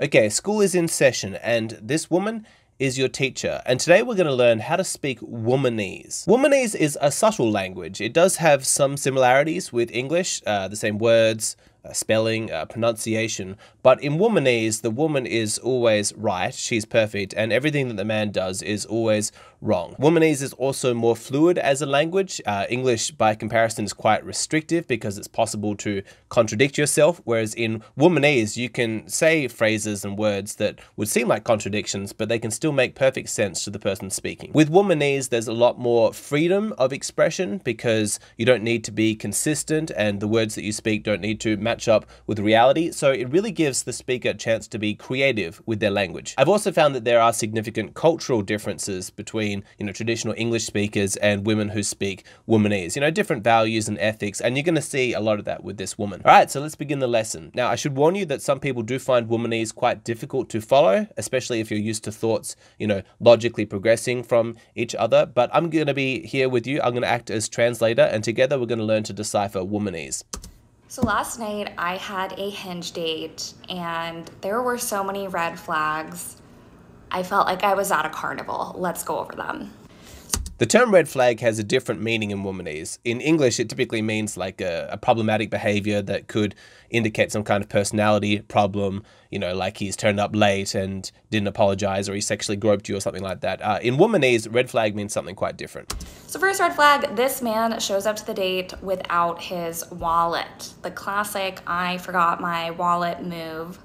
Okay, school is in session, and this woman is your teacher. And today we're going to learn how to speak Womanese. Womanese is a subtle language. It does have some similarities with English, uh, the same words, uh, spelling, uh, pronunciation. But in womanese, the woman is always right, she's perfect, and everything that the man does is always wrong. Womanese is also more fluid as a language. Uh, English, by comparison, is quite restrictive because it's possible to contradict yourself, whereas in Womanese, you can say phrases and words that would seem like contradictions, but they can still make perfect sense to the person speaking. With Womanese, there's a lot more freedom of expression because you don't need to be consistent and the words that you speak don't need to match up with reality, so it really gives the speaker a chance to be creative with their language. I've also found that there are significant cultural differences between between you know traditional English speakers and women who speak womanese. You know, different values and ethics, and you're going to see a lot of that with this woman. All right, so let's begin the lesson. Now, I should warn you that some people do find womanese quite difficult to follow, especially if you're used to thoughts you know logically progressing from each other. But I'm going to be here with you. I'm going to act as translator, and together we're going to learn to decipher womanese. So last night I had a hinge date and there were so many red flags I felt like I was at a carnival. Let's go over them. The term red flag has a different meaning in Womanese. In English, it typically means like a, a, problematic behavior that could indicate some kind of personality problem, you know, like he's turned up late and didn't apologize or he sexually groped you or something like that. Uh, in Womanese, red flag means something quite different. So, first red flag this man shows up to the date without his wallet. The classic I forgot my wallet move.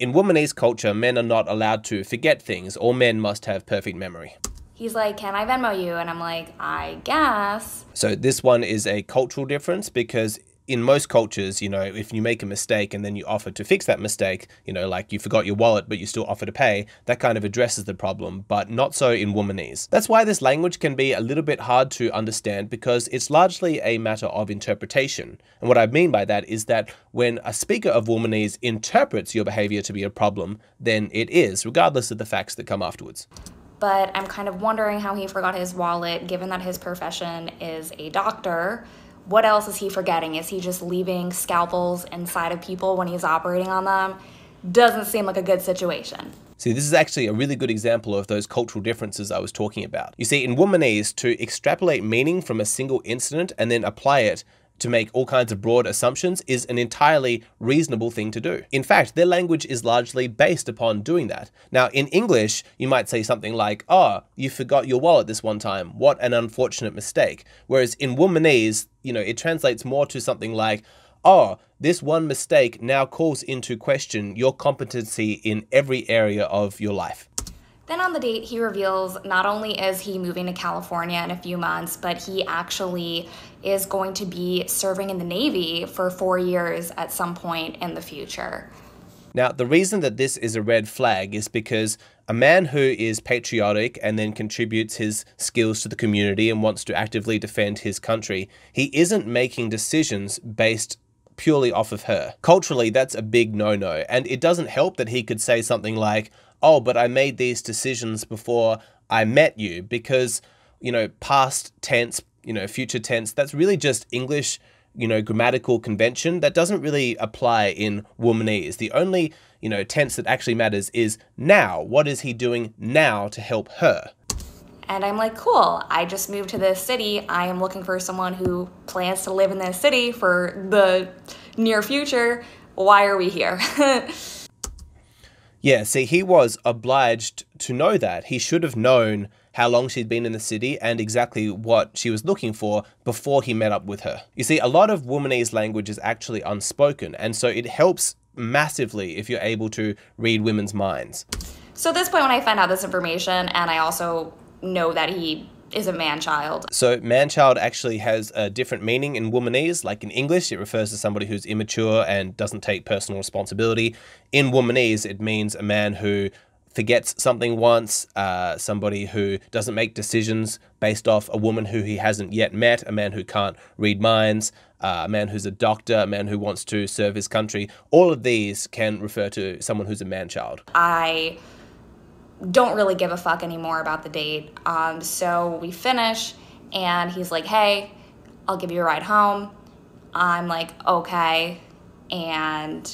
In womanese culture, men are not allowed to forget things. All men must have perfect memory. He's like, Can I Venmo you? And I'm like, I guess. So, this one is a cultural difference because in most cultures, you know, if you make a mistake and then you offer to fix that mistake, you know, like you forgot your wallet but you still offer to pay, that kind of addresses the problem, but not so in Womanese. That's why this language can be a little bit hard to understand because it's largely a matter of interpretation. And what I mean by that is that when a speaker of Womanese interprets your behavior to be a problem, then it is, regardless of the facts that come afterwards but I'm kind of wondering how he forgot his wallet given that his profession is a doctor what else is he forgetting? Is he just leaving scalpels inside of people when he's operating on them? Doesn't seem like a good situation. See, this is actually a really good example of those cultural differences I was talking about. You see, in Womanese, to extrapolate meaning from a single incident and then apply it to make all kinds of broad assumptions is an entirely reasonable thing to do. In fact, their language is largely based upon doing that. Now, in English, you might say something like, oh, you forgot your wallet this one time. What an unfortunate mistake. Whereas in Womanese, you know, it translates more to something like, oh, this one mistake now calls into question your competency in every area of your life. Then on the date, he reveals not only is he moving to California in a few months, but he actually is going to be serving in the Navy for four years at some point in the future. Now, the reason that this is a red flag is because a man who is patriotic and then contributes his skills to the community and wants to actively defend his country, he isn't making decisions based purely off of her. Culturally, that's a big no no, and it doesn't help that he could say something like, oh, but I made these decisions before I met you because, you know, past tense, you know, future tense, that's really just English, you know, grammatical convention that doesn't really apply in womanese. The only, you know, tense that actually matters is now. What is he doing now to help her? And I'm like, cool, I just moved to this city. I am looking for someone who plans to live in this city for the near future. Why are we here? Yeah, see, he was obliged to know that. He should have known how long she'd been in the city and exactly what she was looking for before he met up with her. You see, a lot of womanese language is actually unspoken, and so it helps massively if you're able to read women's minds. So at this point, when I find out this information, and I also know that he is a man child. So, man child actually has a different meaning in womanese. Like in English, it refers to somebody who's immature and doesn't take personal responsibility. In womanese, it means a man who forgets something once, uh, somebody who doesn't make decisions based off a woman who he hasn't yet met, a man who can't read minds, uh, a man who's a doctor, a man who wants to serve his country. All of these can refer to someone who's a man child. I don't really give a fuck anymore about the date. Um, so we finish, and he's like, hey, I'll give you a ride home. I'm like, okay. And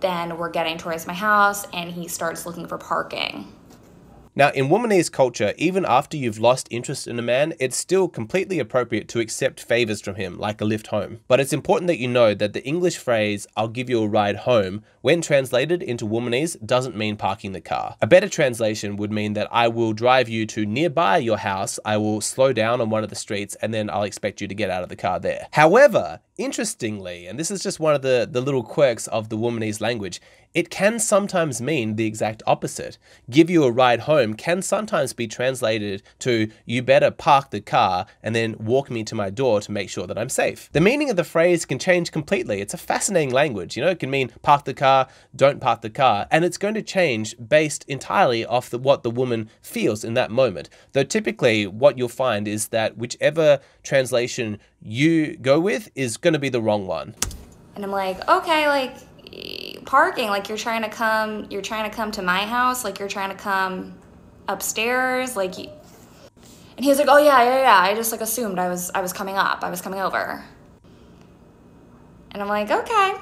then we're getting towards my house, and he starts looking for parking. Now, in womanese culture, even after you've lost interest in a man, it's still completely appropriate to accept favors from him, like a lift home. But it's important that you know that the English phrase, I'll give you a ride home, when translated into womanese, doesn't mean parking the car. A better translation would mean that I will drive you to nearby your house, I will slow down on one of the streets, and then I'll expect you to get out of the car there. However, Interestingly, and this is just one of the, the little quirks of the Womanese language, it can sometimes mean the exact opposite. Give you a ride home can sometimes be translated to you better park the car and then walk me to my door to make sure that I'm safe. The meaning of the phrase can change completely. It's a fascinating language, you know, it can mean park the car, don't park the car, and it's going to change based entirely off the, what the woman feels in that moment. Though typically what you'll find is that whichever translation you go with is going to be the wrong one. And I'm like, okay, like parking, like you're trying to come, you're trying to come to my house, like you're trying to come upstairs, like. And he was like, oh yeah, yeah, yeah. I just like assumed I was, I was coming up, I was coming over. And I'm like, okay,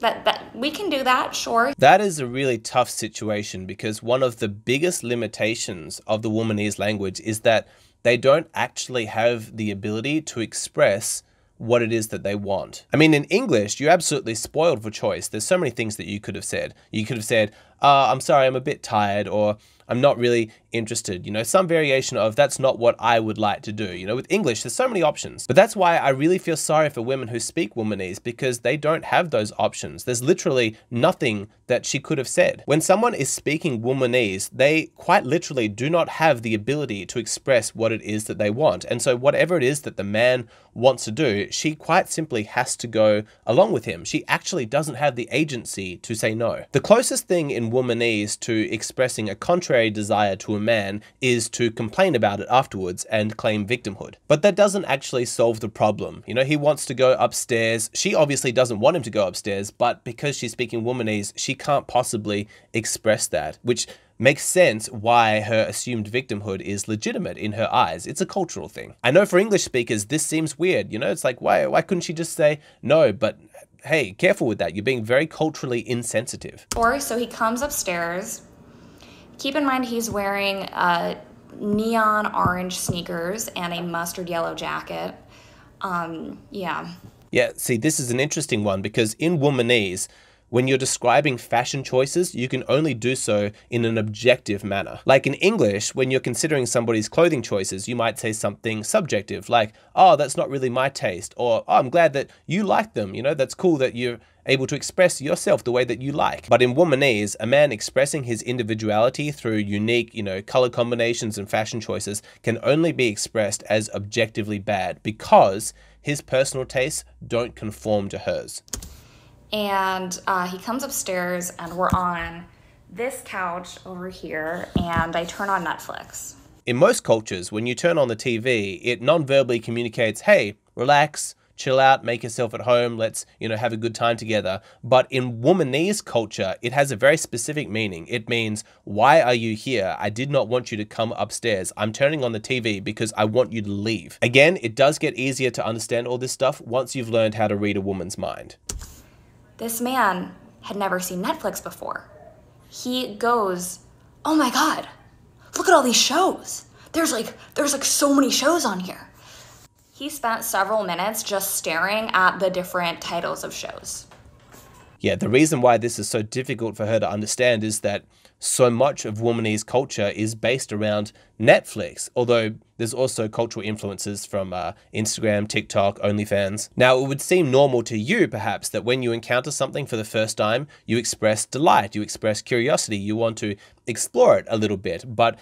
that, that we can do that, sure. That is a really tough situation because one of the biggest limitations of the Womanese language is that they don't actually have the ability to express what it is that they want. I mean, in English, you're absolutely spoiled for choice. There's so many things that you could have said. You could have said, uh, I'm sorry, I'm a bit tired, or I'm not really interested. You know, some variation of that's not what I would like to do. You know, with English, there's so many options. But that's why I really feel sorry for women who speak womanese because they don't have those options. There's literally nothing that she could have said. When someone is speaking Womanese, they quite literally do not have the ability to express what it is that they want. And so, whatever it is that the man wants to do, she quite simply has to go along with him. She actually doesn't have the agency to say no. The closest thing in Womanese to expressing a contrary desire to a man is to complain about it afterwards and claim victimhood. But that doesn't actually solve the problem. You know, he wants to go upstairs. She obviously doesn't want him to go upstairs, but because she's speaking Womanese, she can't possibly express that, which makes sense why her assumed victimhood is legitimate in her eyes. It's a cultural thing. I know for English speakers, this seems weird. You know, it's like, why, why couldn't she just say no? But hey, careful with that. You're being very culturally insensitive. Or so he comes upstairs. Keep in mind, he's wearing uh, neon orange sneakers and a mustard yellow jacket. Um, yeah. Yeah, see, this is an interesting one because in Womanese, when you're describing fashion choices, you can only do so in an objective manner. Like in English, when you're considering somebody's clothing choices, you might say something subjective, like, oh, that's not really my taste, or oh, I'm glad that you like them. You know, that's cool that you're able to express yourself the way that you like. But in womanese, a man expressing his individuality through unique, you know, color combinations and fashion choices can only be expressed as objectively bad because his personal tastes don't conform to hers. And uh, he comes upstairs, and we're on this couch over here, and I turn on Netflix. In most cultures, when you turn on the TV, it non verbally communicates, hey, relax, chill out, make yourself at home, let's, you know, have a good time together. But in womanese culture, it has a very specific meaning. It means, why are you here? I did not want you to come upstairs. I'm turning on the TV because I want you to leave. Again, it does get easier to understand all this stuff once you've learned how to read a woman's mind. This man had never seen Netflix before. He goes, Oh my God, look at all these shows. There's like, there's like so many shows on here. He spent several minutes just staring at the different titles of shows. Yeah, the reason why this is so difficult for her to understand is that so much of Womanese culture is based around Netflix, although there's also cultural influences from uh, Instagram, TikTok, OnlyFans. Now, it would seem normal to you, perhaps, that when you encounter something for the first time, you express delight, you express curiosity, you want to explore it a little bit. But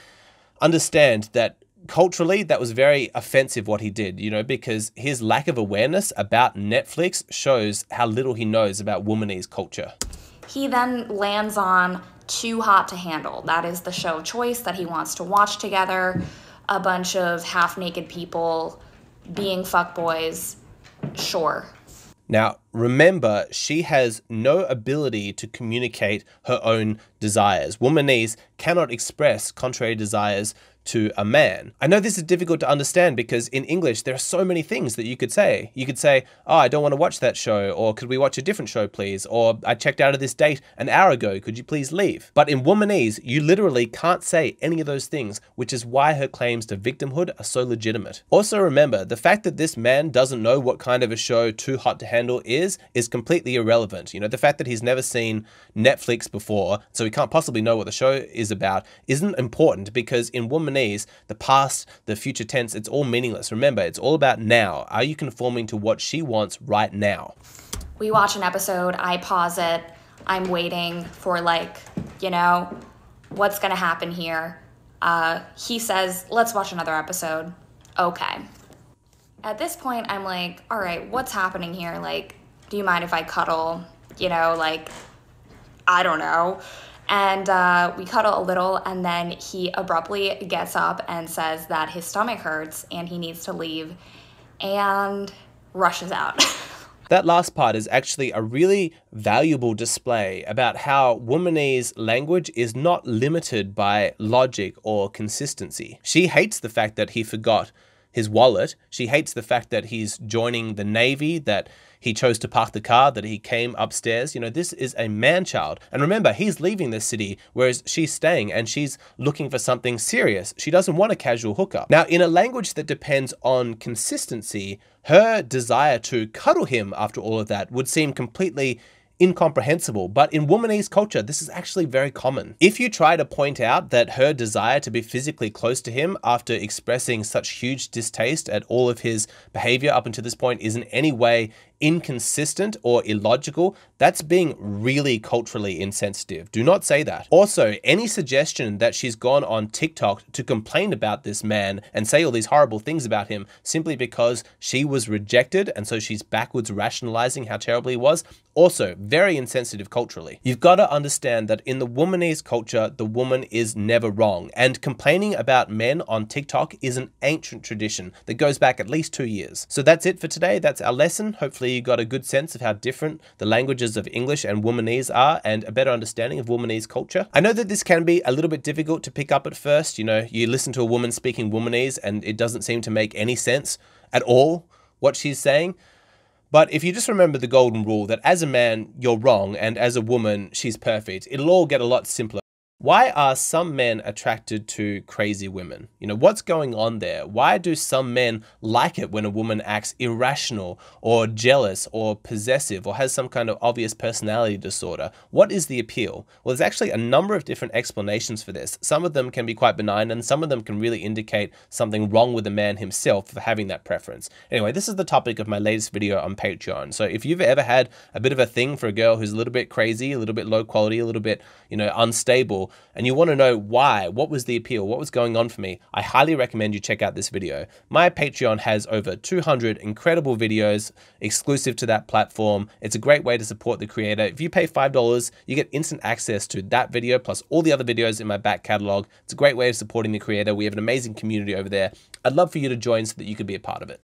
understand that culturally that was very offensive what he did you know because his lack of awareness about netflix shows how little he knows about womanese culture he then lands on too Hot to Handle. That is the show choice that he wants to watch together. A bunch of half naked people being fuckboys. Sure. Now, remember, she has no ability to communicate her own desires. Womanese cannot express contrary desires to a man. I know this is difficult to understand because in English, there are so many things that you could say. You could say, Oh, I don't want to watch that show, or could we watch a different show, please? Or I checked out of this date an hour ago, could you please leave? But in Womanese, you literally can't say any of those things, which is why her claims to victimhood are so legitimate. Also, remember the fact that this man doesn't know what kind of a show Too Hot to Handle is, is completely irrelevant. You know, the fact that he's never seen Netflix before, so he can't possibly know what the show is about, isn't important because in Womanese, Japanese, the past, the future tense, it's all meaningless. Remember, it's all about now. Are you conforming to what she wants right now? We watch an episode, I pause it, I'm waiting for, like, you know, what's gonna happen here. Uh, he says, let's watch another episode. Okay. At this point, I'm like, all right, what's happening here? Like, do you mind if I cuddle? You know, like, I don't know. And uh, we cuddle a little, and then he abruptly gets up and says that his stomach hurts and he needs to leave and rushes out. That last part is actually a really valuable display about how Womanese language is not limited by logic or consistency. She hates the fact that he forgot his wallet. She hates the fact that he's joining the Navy, that he chose to park the car, that he came upstairs. You know, this is a man child. And remember, he's leaving the city, whereas she's staying and she's looking for something serious. She doesn't want a casual hookup. Now, in a language that depends on consistency, her desire to cuddle him after all of that would seem completely incomprehensible, but in womanese culture, this is actually very common. If you try to point out that her desire to be physically close to him after expressing such huge distaste at all of his behavior up until this point is in any way inconsistent or illogical, that's being really culturally insensitive. Do not say that. Also, any suggestion that she's gone on TikTok to complain about this man and say all these horrible things about him simply because she was rejected and so she's backwards rationalizing how terrible he was, also very insensitive culturally. You've got to understand that in the womanese culture, the woman is never wrong. And complaining about men on TikTok is an ancient tradition that goes back at least two years. So that's it for today. That's our lesson. Hopefully, Hopefully, you got a good sense of how different the languages of English and Womanese are and a better understanding of Womanese culture. I know that this can be a little bit difficult to pick up at first. You know, you listen to a woman speaking Womanese and it doesn't seem to make any sense at all what she's saying. But if you just remember the golden rule that as a man, you're wrong, and as a woman, she's perfect, it'll all get a lot simpler. Why are some men attracted to crazy women? You know, what's going on there? Why do some men like it when a woman acts irrational or jealous or possessive or has some kind of obvious personality disorder? What is the appeal? Well, there's actually a number of different explanations for this. Some of them can be quite benign and some of them can really indicate something wrong with the man himself for having that preference. Anyway, this is the topic of my latest video on Patreon. So if you've ever had a bit of a thing for a girl who's a little bit crazy, a little bit low quality, a little bit, you know, unstable, and you want to know why, what was the appeal, what was going on for me, I highly recommend you check out this video. My Patreon has over 200 incredible videos exclusive to that platform. It's a great way to support the creator. If you pay $5, you get instant access to that video plus all the other videos in my back catalog. It's a great way of supporting the creator. We have an amazing community over there. I'd love for you to join so that you could be a part of it.